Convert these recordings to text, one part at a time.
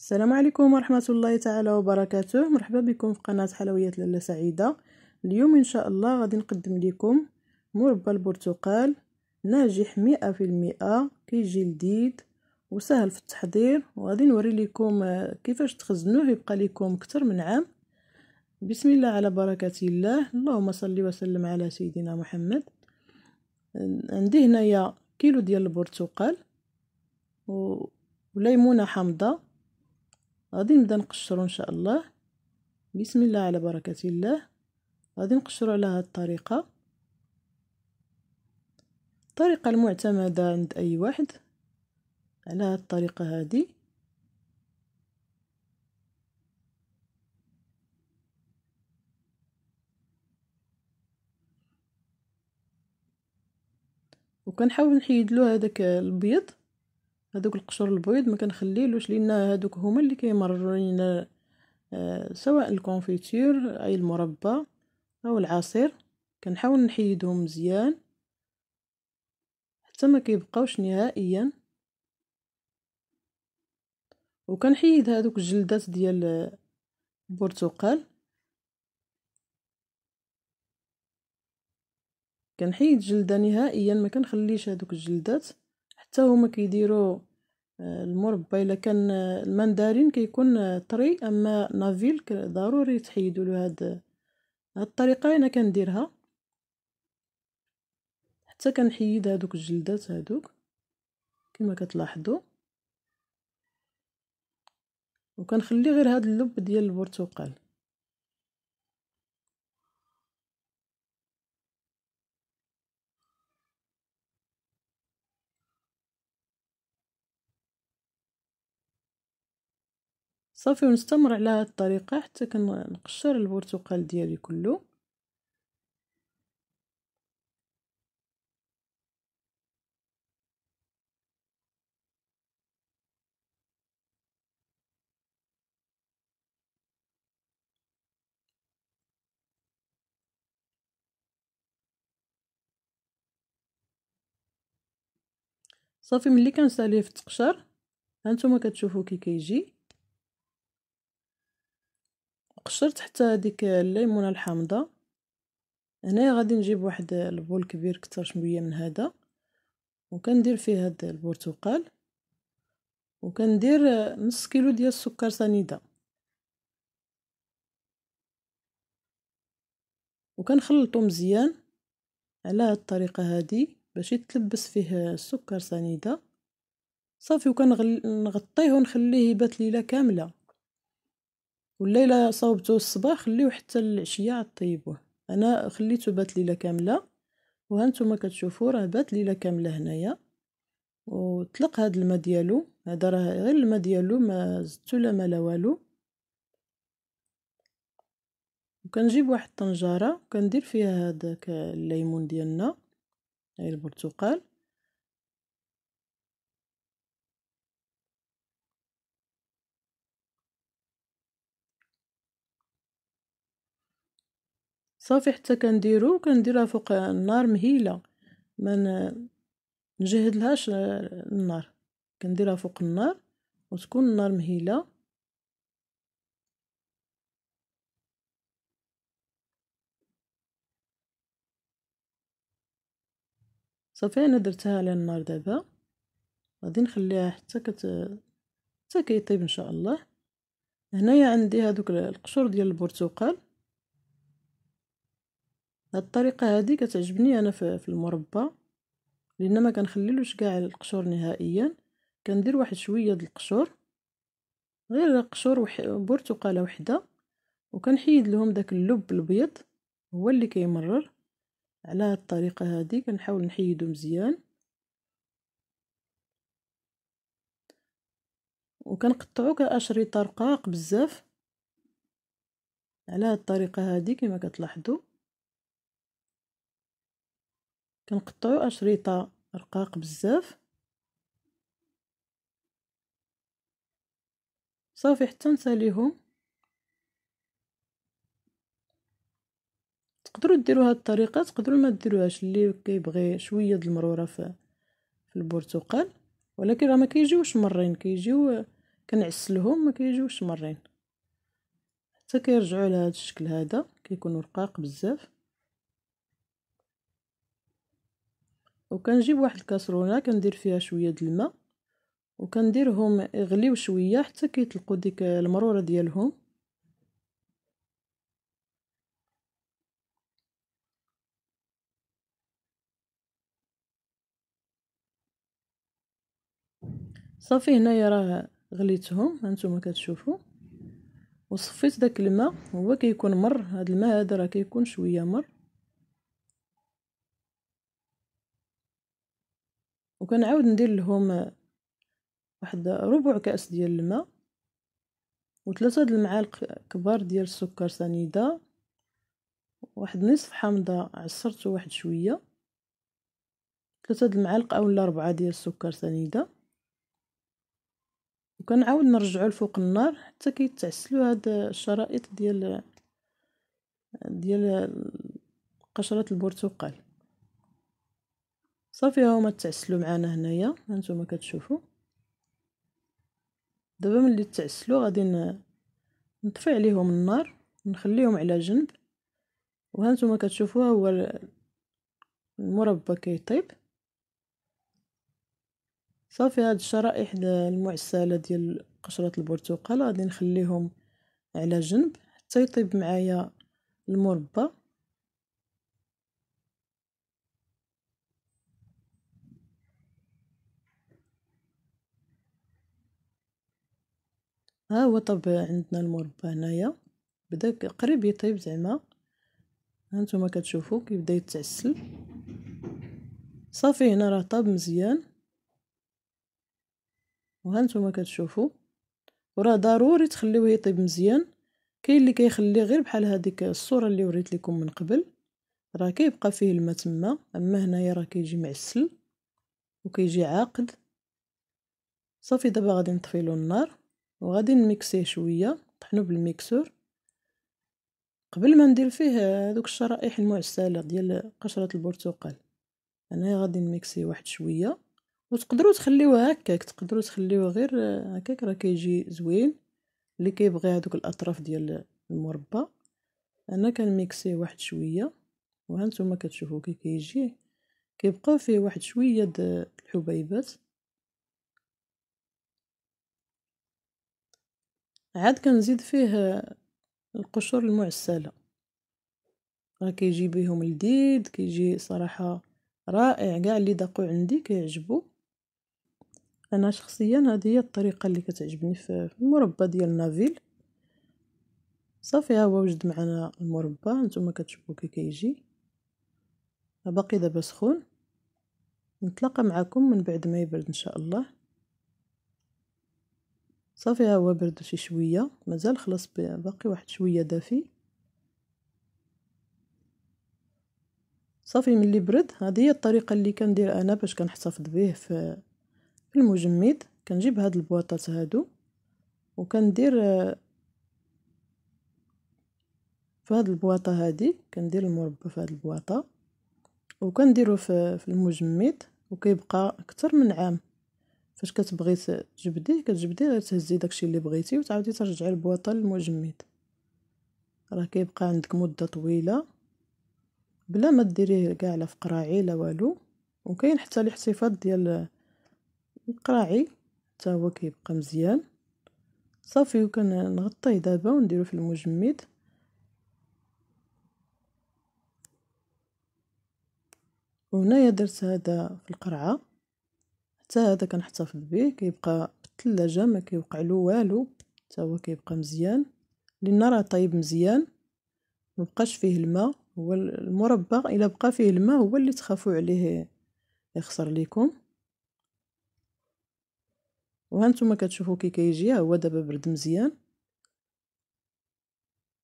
السلام عليكم ورحمة الله تعالى وبركاته مرحبا بكم في قناة حلويات لاله سعيدة اليوم إن شاء الله غادي نقدم لكم مربى البرتقال ناجح مئة في المئة كيجي لذيذ وسهل في التحضير وغادي نوري لكم آه، كيفاش تخزنوه يبقى لكم كتر من عام بسم الله على بركة الله اللهم صل وسلم على سيدنا محمد عندي هنايا كيلو ديال البرتقال وليمونه حامضه غادي نبدا نقشرو ان شاء الله بسم الله على بركه الله غادي نقشرو على هاد الطريقه الطريقه المعتمده عند اي واحد على هاد الطريقه هادي وكنحاول نحيد له هذاك البيض هذوك القشور البيض ما كنخليلوش لان هذوك هما اللي كيمرجو لينا آه، سواء الكونفيتير اي المربى او العصير كنحاول نحيدهم مزيان حتى ما كيبقاوش نهائيا وكنحيد هذوك الجلدات ديال البرتقال كنحيد جلده نهائيا ما كنخليش هذوك الجلدات حتى هما كيديروا آه، المربى الا كان آه، المندرين كيكون آه، طري اما نافيل ضروري تحيدوا له هاد الطريقه انا كنديرها حتى كنحيد هادوك الجلدات هادوك كما كتلاحظوا وكنخلي غير هاد اللب ديال البرتقال صافي ونستمر على هاد الطريقه حتى كنقشر البرتقال ديالي كله صافي ملي كنساليه في التقشر هانتوما كتشوفوا كي كيجي قشرت حتى هذيك الليمونه الحامضه هنايا غادي نجيب واحد البول كبير كتر شويه من هذا وكندير فيه هاد البرتقال وكندير نص كيلو ديال السكر سنيده وكنخلطو مزيان على هاد الطريقه هادي باش يتلبس فيه السكر سنيده صافي وكنغطيه ونخليه يبات ليله كامله والليله الا الصباح خليوه حتى العشيه عاد طيبوه انا خليته بات ليله كامله وهانتوما كتشوفوا راه بات ليله كامله هنايا وطلق هاد الماء ديالو هذا راه غير الماء ديالو ما زدتو لا ما لا والو وكنجيب واحد الطنجره وكندير فيها هذاك الليمون ديالنا اي البرتقال صافي حتى كنديرو كنديرها فوق النار مهيله ما نجهدلهاش النار كنديرها فوق النار وتكون النار مهيله صافي انا درتها على النار دابا غادي نخليها حتى كت حتى كيطيب ان شاء الله هنايا عندي هذوك القشور ديال البرتقال هاد الطريقه هادي كتعجبني انا في المربى لان ما كنخليلوش كاع القشور نهائيا كندير واحد شويه ديال القشور غير قشور وح... برتقاله وحده وكنحيد لهم داك اللب الابيض هو اللي كيمرر على هاد الطريقه هادي كنحاول نحيدو مزيان وكنقطعو كاشرطه رقاق بزاف على هاد الطريقه هادي كما كتلاحظوا كنقطعو اشريطه رقاق بزاف صافي حتى نساليهم تقدروا ديروا هاد الطريقه تقدروا ما ديروهاش اللي كيبغي شويه د المروره في في البرتقال ولكن راه ما كيجيوش مرين كيجيو كنعسلهم ما كيجيوش مرين حتى كيرجعوا لهذا الشكل هذا كيكونوا رقاق بزاف وكنجيب واحد الكاسرونه كندير فيها شويه د الماء وكنديرهم يغليو شويه حتى كيطلقوا ديك المروره ديالهم صافي هنايا راه غليتهم هانتوما كتشوفوا وصفيت داك الماء هو كيكون مر هاد الماء هذا راه كيكون شويه مر وكنعاود ندير لهم واحد ربع كاس ديال الماء وثلاثة ديال المعالق كبار ديال السكر سنيدة واحد نصف حامضة عصرته واحد شوية ثلاثة ديال المعالق اولا ربعة ديال السكر سنيدة وكنعاود نرجعو لفوق النار حتى كيتعسلو هاد الشرائط ديال ديال قشرة البرتقال صافي هما تعسلوا معانا هنايا هانتوما كتشوفوا دابا ملي تعسلوا غادي نطفي عليهم النار ونخليهم على جنب وهانتوما كتشوفوا هو المربى كيطيب صافي هاد الشرائح المعسله ديال قشره البرتقال غادي نخليهم على جنب حتى يطيب معايا المربى ها هو طاب عندنا المربى هنايا بدا قريب يطيب زعما هانتوما كتشوفوا كيبدا يتعسل صافي هنا راه طاب مزيان نتوما كتشوفوا وراه ضروري تخليوه يطيب مزيان كاين اللي كيخليه غير بحال هذيك الصوره اللي وريت لكم من قبل راه كيبقى فيه الماء تما اما هنايا راه كيجي معسل وكيجي عاقد صافي دابا غادي نطفي النار وغادي نميكسيه شويه نطحنو بالميكسور قبل ما ندير فيه دوك الشرائح المعسله ديال قشره البرتقال انا غادي نميكسيه واحد شويه وتقدروا تخليوه هكاك تقدروا تخليوه غير هكاك راه كيجي زوين اللي كيبغي هذوك الاطراف ديال المربى انا كنميكسيه واحد شويه وها نتوما كتشوفوا كي كيجي كيبقاو فيه واحد شويه د الحبيبات عاد كنزيد فيه القشور المعسله راه كيجي بهم لذيذ كيجي صراحه رائع كاع اللي داقو عندي كيعجبو انا شخصيا هذه هي الطريقه اللي كتعجبني في المربى ديال نافيل صافي ها هو وجد معنا المربى نتوما كتشوفوا كي كيجي باقي دابا سخون نتلاقى معكم من بعد ما يبرد ان شاء الله صافي ها هو برد شي شويه مازال خلاص باقي واحد شويه دافي صافي ملي برد هذه هي الطريقه اللي كندير انا باش كنحتفظ به في المجمد كنجيب هاد البواطات هادو وكندير في هاد البواطه هادي كندير المربى في هاد البواطه وكنديرو في المجمد وكيبقى اكثر من عام فاش كتبغي تجبديه كتجبديه غير تهزي داكشي اللي بغيتي وتعاودي ترجعي البواطه للمجمد راه كيبقى عندك مده طويله بلا ما ديريه كاع لا فقراعي لا والو وكاين حتى الاحتفاظ ديال القراعي حتى هو كيبقى مزيان صافي وكنغطيه دابا ونديرو في المجمد وهنايا درت هذا في القرعه حتى هذا كنحتفظ به كيبقى بالثلاجة ما كيوقع له والو حتى هو كيبقى مزيان لان راه طايب مزيان ما بقاش فيه الماء هو المربى الا بقى فيه الماء هو اللي تخافوا عليه يخسر لكم وهانتوما كتشوفوا كي كيجي هو دابا برد مزيان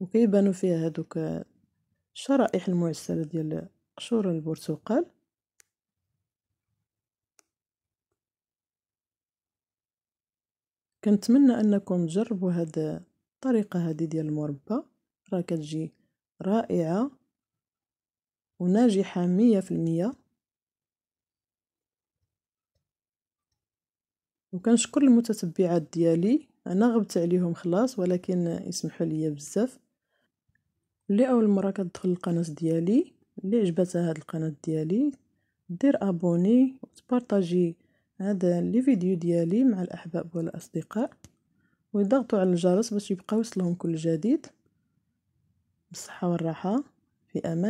وكيبانو فيه هذوك الشرائح المعسله ديال قشور البرتقال كنتمنى انكم تجربوا هاد الطريقه هذه ديال المربى راه كتجي رائعه وناجحه مية في المية وكنشكر المتتبعات ديالي انا غبت عليهم خلاص ولكن اسمحوا لي بزاف اللي اول مره كتدخل القناه ديالي اللي عجبتها هاد القناه ديالي دير ابوني وتبارطاجي هذا لي فيديو ديالي مع الأحباب والأصدقاء ويضغطوا على الجرس باش يبقى يوصلهم كل جديد بالصحة والراحة في أمان